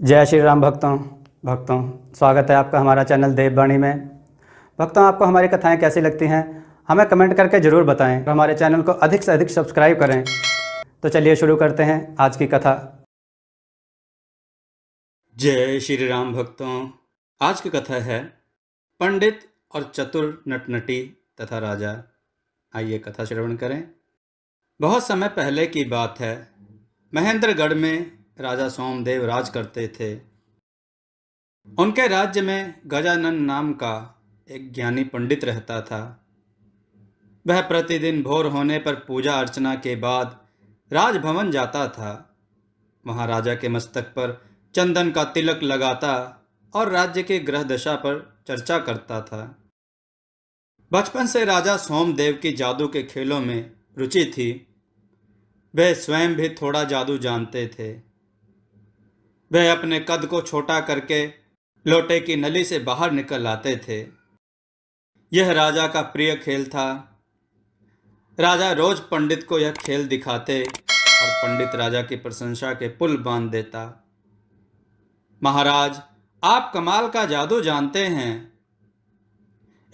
जय श्री राम भक्तों भक्तों स्वागत है आपका हमारा चैनल देववाणी में भक्तों आपको हमारी कथाएं कैसी लगती हैं हमें कमेंट करके ज़रूर बताएं हमारे चैनल को अधिक से अधिक सब्सक्राइब करें तो चलिए शुरू करते हैं आज की कथा जय श्री राम भक्तों आज की कथा है पंडित और चतुर नटनटी तथा राजा आइए कथा श्रवण करें बहुत समय पहले की बात है महेंद्रगढ़ में राजा सोमदेव राज करते थे उनके राज्य में गजानन नाम का एक ज्ञानी पंडित रहता था वह प्रतिदिन भोर होने पर पूजा अर्चना के बाद राजभवन जाता था वहां राजा के मस्तक पर चंदन का तिलक लगाता और राज्य के ग्रह दशा पर चर्चा करता था बचपन से राजा सोमदेव की जादू के खेलों में रुचि थी वे स्वयं भी थोड़ा जादू जानते थे वह अपने कद को छोटा करके लोटे की नली से बाहर निकल आते थे यह राजा का प्रिय खेल था राजा रोज पंडित को यह खेल दिखाते और पंडित राजा की प्रशंसा के पुल बांध देता महाराज आप कमाल का जादू जानते हैं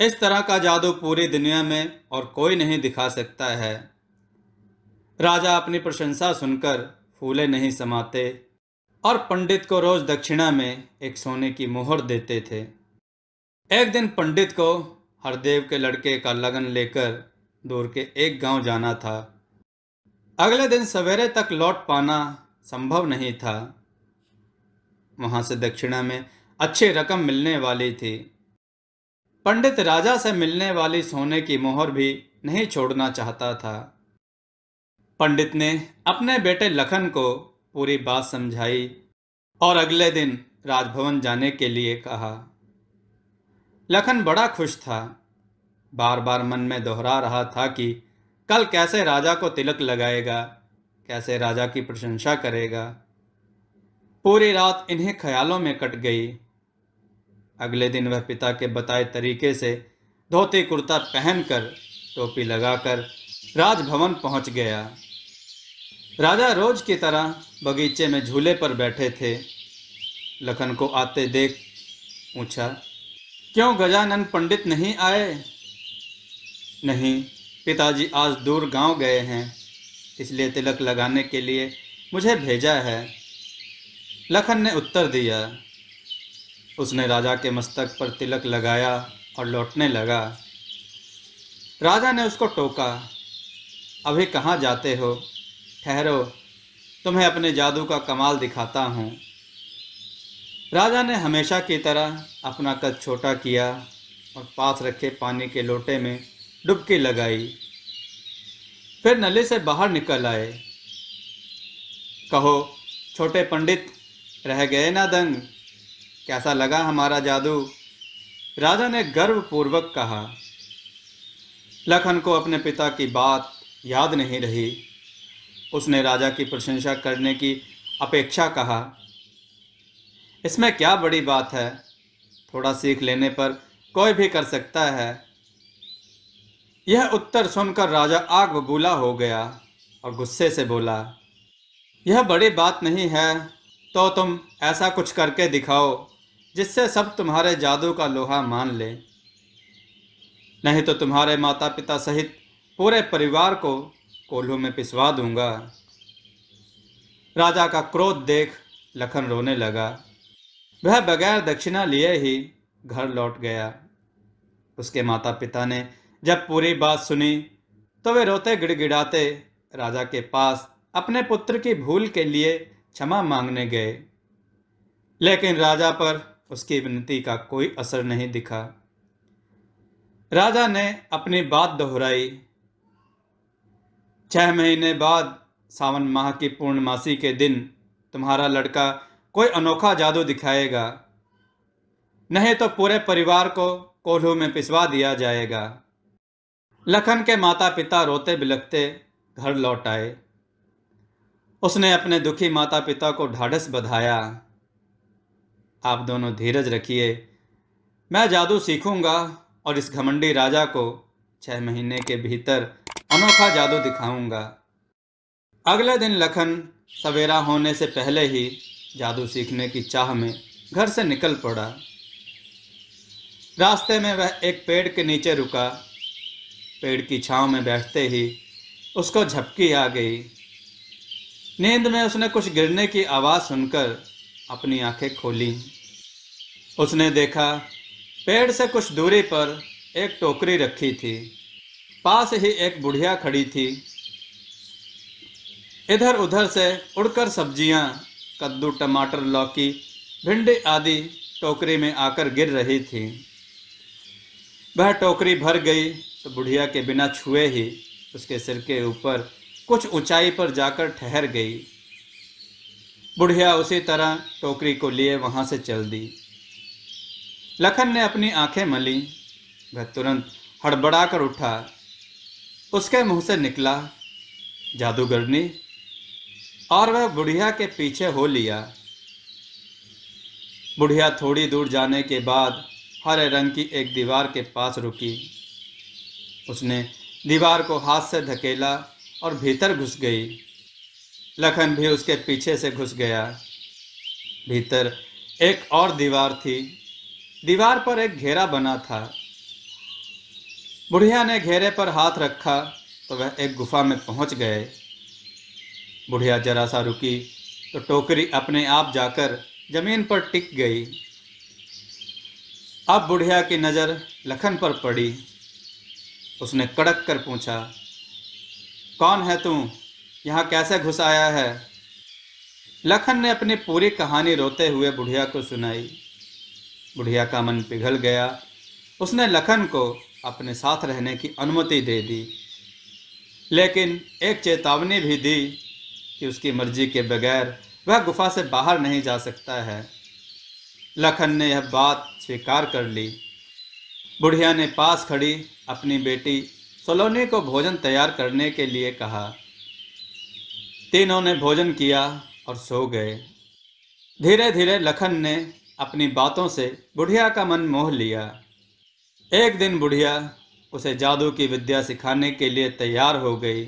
इस तरह का जादू पूरी दुनिया में और कोई नहीं दिखा सकता है राजा अपनी प्रशंसा सुनकर फूले नहीं समाते और पंडित को रोज दक्षिणा में एक सोने की मोहर देते थे एक दिन पंडित को हरदेव के लड़के का लगन लेकर दूर के एक गांव जाना था अगले दिन सवेरे तक लौट पाना संभव नहीं था वहां से दक्षिणा में अच्छी रकम मिलने वाली थी पंडित राजा से मिलने वाली सोने की मोहर भी नहीं छोड़ना चाहता था पंडित ने अपने बेटे लखन को पूरी बात समझाई और अगले दिन राजभवन जाने के लिए कहा लखन बड़ा खुश था बार बार मन में दोहरा रहा था कि कल कैसे राजा को तिलक लगाएगा कैसे राजा की प्रशंसा करेगा पूरी रात इन्हें ख्यालों में कट गई अगले दिन वह पिता के बताए तरीके से धोती कुर्ता पहनकर टोपी लगाकर राजभवन पहुंच गया राजा रोज की तरह बगीचे में झूले पर बैठे थे लखन को आते देख पूछा क्यों गजानन पंडित नहीं आए नहीं पिताजी आज दूर गांव गए हैं इसलिए तिलक लगाने के लिए मुझे भेजा है लखन ने उत्तर दिया उसने राजा के मस्तक पर तिलक लगाया और लौटने लगा राजा ने उसको टोका अभी कहाँ जाते हो ठहरो तुम्हें अपने जादू का कमाल दिखाता हूँ राजा ने हमेशा की तरह अपना कद छोटा किया और पास रखे पानी के लोटे में डुबकी लगाई फिर नले से बाहर निकल आए कहो छोटे पंडित रह गए ना दंग कैसा लगा हमारा जादू राजा ने गर्वपूर्वक कहा लखन को अपने पिता की बात याद नहीं रही उसने राजा की प्रशंसा करने की अपेक्षा कहा इसमें क्या बड़ी बात है थोड़ा सीख लेने पर कोई भी कर सकता है यह उत्तर सुनकर राजा आग बबूला हो गया और गुस्से से बोला यह बड़ी बात नहीं है तो तुम ऐसा कुछ करके दिखाओ जिससे सब तुम्हारे जादू का लोहा मान ले नहीं तो तुम्हारे माता पिता सहित पूरे परिवार को कोल्हू में पिसवा दूंगा राजा का क्रोध देख लखन रोने लगा वह बगैर दक्षिणा लिए ही घर लौट गया उसके माता पिता ने जब पूरी बात सुनी तो वे रोते गिड़गिड़ाते राजा के पास अपने पुत्र की भूल के लिए क्षमा मांगने गए लेकिन राजा पर उसकी विनती का कोई असर नहीं दिखा राजा ने अपनी बात दोहराई छः महीने बाद सावन माह की पूर्णमासी के दिन तुम्हारा लड़का कोई अनोखा जादू दिखाएगा नहीं तो पूरे परिवार को कोल्हू में पिसवा दिया जाएगा लखन के माता पिता रोते बिलखते घर लौट आए उसने अपने दुखी माता पिता को ढाढ़स बधाया आप दोनों धीरज रखिए मैं जादू सीखूंगा और इस घमंडी राजा को छह महीने के भीतर अनोखा जादू दिखाऊंगा अगले दिन लखन सवेरा होने से पहले ही जादू सीखने की चाह में घर से निकल पड़ा रास्ते में वह एक पेड़ के नीचे रुका पेड़ की छांव में बैठते ही उसको झपकी आ गई नींद में उसने कुछ गिरने की आवाज़ सुनकर अपनी आंखें खोली उसने देखा पेड़ से कुछ दूरी पर एक टोकरी रखी थी पास ही एक बुढ़िया खड़ी थी इधर उधर से उड़कर सब्जियां कद्दू टमाटर लौकी भिंडी आदि टोकरी में आकर गिर रही थी वह टोकरी भर गई तो बुढ़िया के बिना छुए ही उसके सिर के ऊपर कुछ ऊंचाई पर जाकर ठहर गई बुढ़िया उसी तरह टोकरी को लिए वहां से चल दी लखन ने अपनी आंखें मली वह तुरंत हड़बड़ा कर उठा उसके मुंह से निकला जादूगरनी और वह बुढ़िया के पीछे हो लिया बुढ़िया थोड़ी दूर जाने के बाद हरे रंग की एक दीवार के पास रुकी उसने दीवार को हाथ से धकेला और भीतर घुस गई लखन भी उसके पीछे से घुस गया भीतर एक और दीवार थी दीवार पर एक घेरा बना था बुढ़िया ने घेरे पर हाथ रखा तो वह एक गुफा में पहुंच गए बुढ़िया जरा सा रुकी तो टोकरी अपने आप जाकर जमीन पर टिक गई अब बुढ़िया की नज़र लखन पर पड़ी उसने कड़क कर पूछा कौन है तू यहाँ कैसे घुस आया है लखन ने अपनी पूरी कहानी रोते हुए बुढ़िया को सुनाई बुढ़िया का मन पिघल गया उसने लखन को अपने साथ रहने की अनुमति दे दी लेकिन एक चेतावनी भी दी कि उसकी मर्जी के बगैर वह गुफा से बाहर नहीं जा सकता है लखन ने यह बात स्वीकार कर ली बुढ़िया ने पास खड़ी अपनी बेटी सलोनी को भोजन तैयार करने के लिए कहा तीनों ने भोजन किया और सो गए धीरे धीरे लखन ने अपनी बातों से बुढ़िया का मन मोह लिया एक दिन बुढ़िया उसे जादू की विद्या सिखाने के लिए तैयार हो गई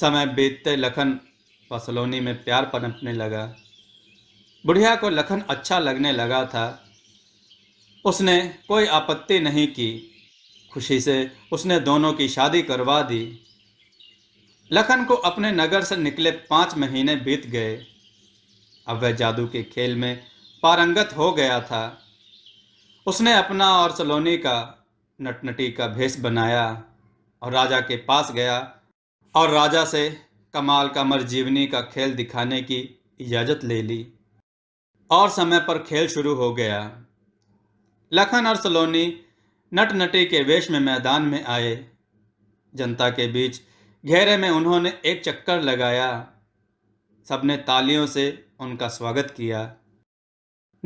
समय बीतते लखन फसलोनी में प्यार पनपने लगा बुढ़िया को लखन अच्छा लगने लगा था उसने कोई आपत्ति नहीं की खुशी से उसने दोनों की शादी करवा दी लखन को अपने नगर से निकले पाँच महीने बीत गए अब वह जादू के खेल में पारंगत हो गया था उसने अपना और सलोनी का नटनटी का भेष बनाया और राजा के पास गया और राजा से कमाल का मरजीवनी का खेल दिखाने की इजाज़त ले ली और समय पर खेल शुरू हो गया लखन और सलोनी नटनटी के वेश में मैदान में आए जनता के बीच घेरे में उन्होंने एक चक्कर लगाया सबने तालियों से उनका स्वागत किया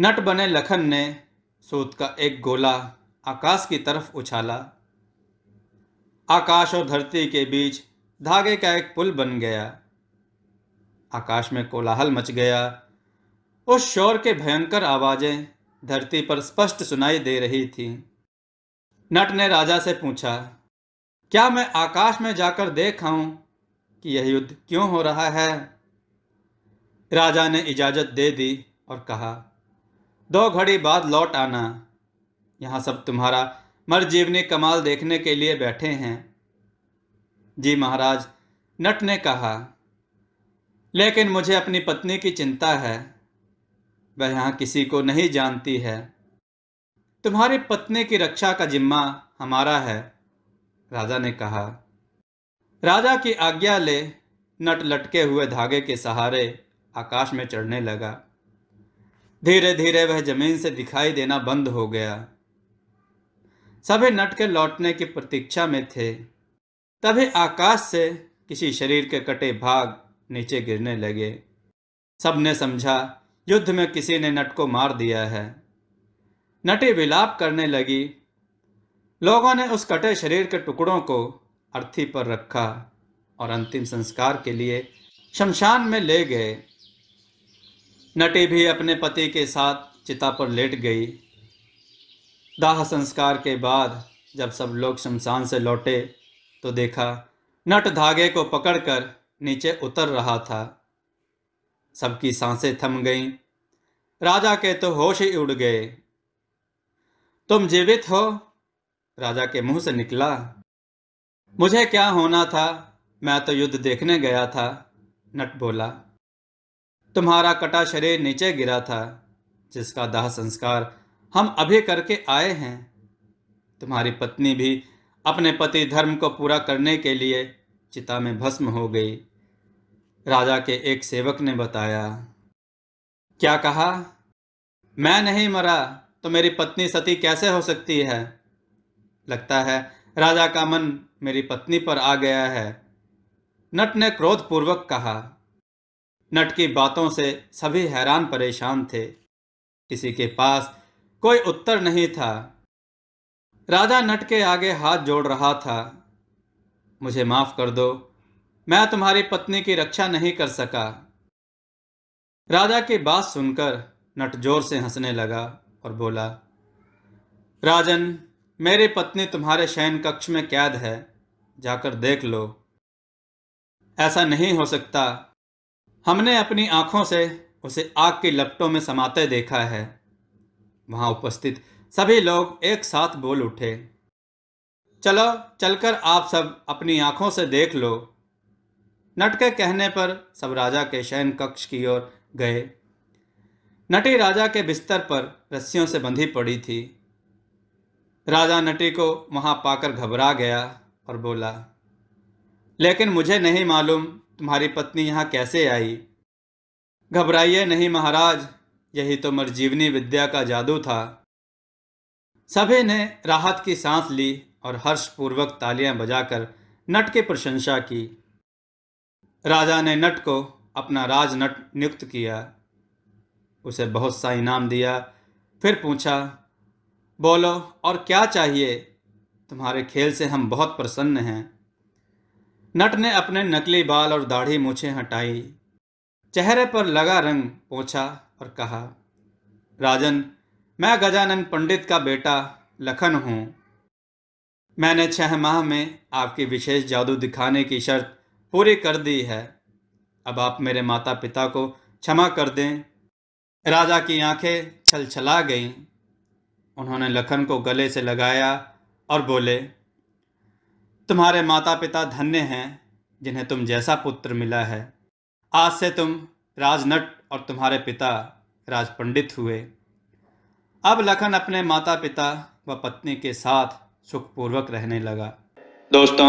नट बने लखन ने सूत का एक गोला आकाश की तरफ उछाला आकाश और धरती के बीच धागे का एक पुल बन गया आकाश में कोलाहल मच गया उस शोर के भयंकर आवाजें धरती पर स्पष्ट सुनाई दे रही थी नट ने राजा से पूछा क्या मैं आकाश में जाकर देखाऊं कि यह युद्ध क्यों हो रहा है राजा ने इजाजत दे दी और कहा दो घड़ी बाद लौट आना यहाँ सब तुम्हारा मर जीवनी कमाल देखने के लिए बैठे हैं जी महाराज नट ने कहा लेकिन मुझे अपनी पत्नी की चिंता है वह यहाँ किसी को नहीं जानती है तुम्हारी पत्नी की रक्षा का जिम्मा हमारा है राजा ने कहा राजा की आज्ञा ले नट लटके हुए धागे के सहारे आकाश में चढ़ने लगा धीरे धीरे वह जमीन से दिखाई देना बंद हो गया सभी नट के लौटने की प्रतीक्षा में थे तभी आकाश से किसी शरीर के कटे भाग नीचे गिरने लगे सबने समझा युद्ध में किसी ने नट को मार दिया है नटी विलाप करने लगी लोगों ने उस कटे शरीर के टुकड़ों को अर्थी पर रखा और अंतिम संस्कार के लिए शमशान में ले गए नटी भी अपने पति के साथ चिता पर लेट गई दाह संस्कार के बाद जब सब लोग शमशान से लौटे तो देखा नट धागे को पकड़कर नीचे उतर रहा था सबकी सांसें थम गईं राजा के तो होश ही उड़ गए तुम जीवित हो राजा के मुंह से निकला मुझे क्या होना था मैं तो युद्ध देखने गया था नट बोला तुम्हारा कटा शरीर नीचे गिरा था जिसका दाह संस्कार हम अभी करके आए हैं तुम्हारी पत्नी भी अपने पति धर्म को पूरा करने के लिए चिता में भस्म हो गई राजा के एक सेवक ने बताया क्या कहा मैं नहीं मरा तो मेरी पत्नी सती कैसे हो सकती है लगता है राजा का मन मेरी पत्नी पर आ गया है नट ने क्रोधपूर्वक कहा नट की बातों से सभी हैरान परेशान थे किसी के पास कोई उत्तर नहीं था राजा नट के आगे हाथ जोड़ रहा था मुझे माफ कर दो मैं तुम्हारी पत्नी की रक्षा नहीं कर सका राजा की बात सुनकर नट जोर से हंसने लगा और बोला राजन मेरी पत्नी तुम्हारे शयन कक्ष में कैद है जाकर देख लो ऐसा नहीं हो सकता हमने अपनी आंखों से उसे आग के लपटों में समाते देखा है वहां उपस्थित सभी लोग एक साथ बोल उठे चलो चलकर आप सब अपनी आंखों से देख लो नट के कहने पर सब राजा के शयन कक्ष की ओर गए नटी राजा के बिस्तर पर रस्सियों से बंधी पड़ी थी राजा नटी को वहां पाकर घबरा गया और बोला लेकिन मुझे नहीं मालूम तुम्हारी पत्नी यहाँ कैसे आई घबराइए नहीं महाराज यही तो मरजीवनी विद्या का जादू था सभी ने राहत की सांस ली और हर्षपूर्वक तालियां बजाकर नट की प्रशंसा की राजा ने नट को अपना राजनट नियुक्त किया उसे बहुत सा इनाम दिया फिर पूछा बोलो और क्या चाहिए तुम्हारे खेल से हम बहुत प्रसन्न हैं नट ने अपने नकली बाल और दाढ़ी मूछे हटाई चेहरे पर लगा रंग पोछा और कहा राजन मैं गजानन पंडित का बेटा लखन हूं मैंने छह माह में आपकी विशेष जादू दिखाने की शर्त पूरी कर दी है अब आप मेरे माता पिता को क्षमा कर दें राजा की आंखें छलछला गईं उन्होंने लखन को गले से लगाया और बोले तुम्हारे माता पिता धन्य हैं जिन्हें तुम जैसा पुत्र मिला है आज से तुम राजनट और तुम्हारे पिता राजपंडित हुए अब लखन अपने माता पिता व पत्नी के साथ सुखपूर्वक रहने लगा दोस्तों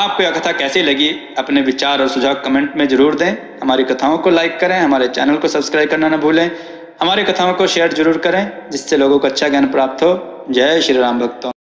आपको यह कथा कैसी लगी अपने विचार और सुझाव कमेंट में जरूर दें हमारी कथाओं को लाइक करें हमारे चैनल को सब्सक्राइब करना न भूलें हमारी कथाओं को शेयर जरूर करें जिससे लोगों को अच्छा ज्ञान प्राप्त हो जय श्री राम भक्तों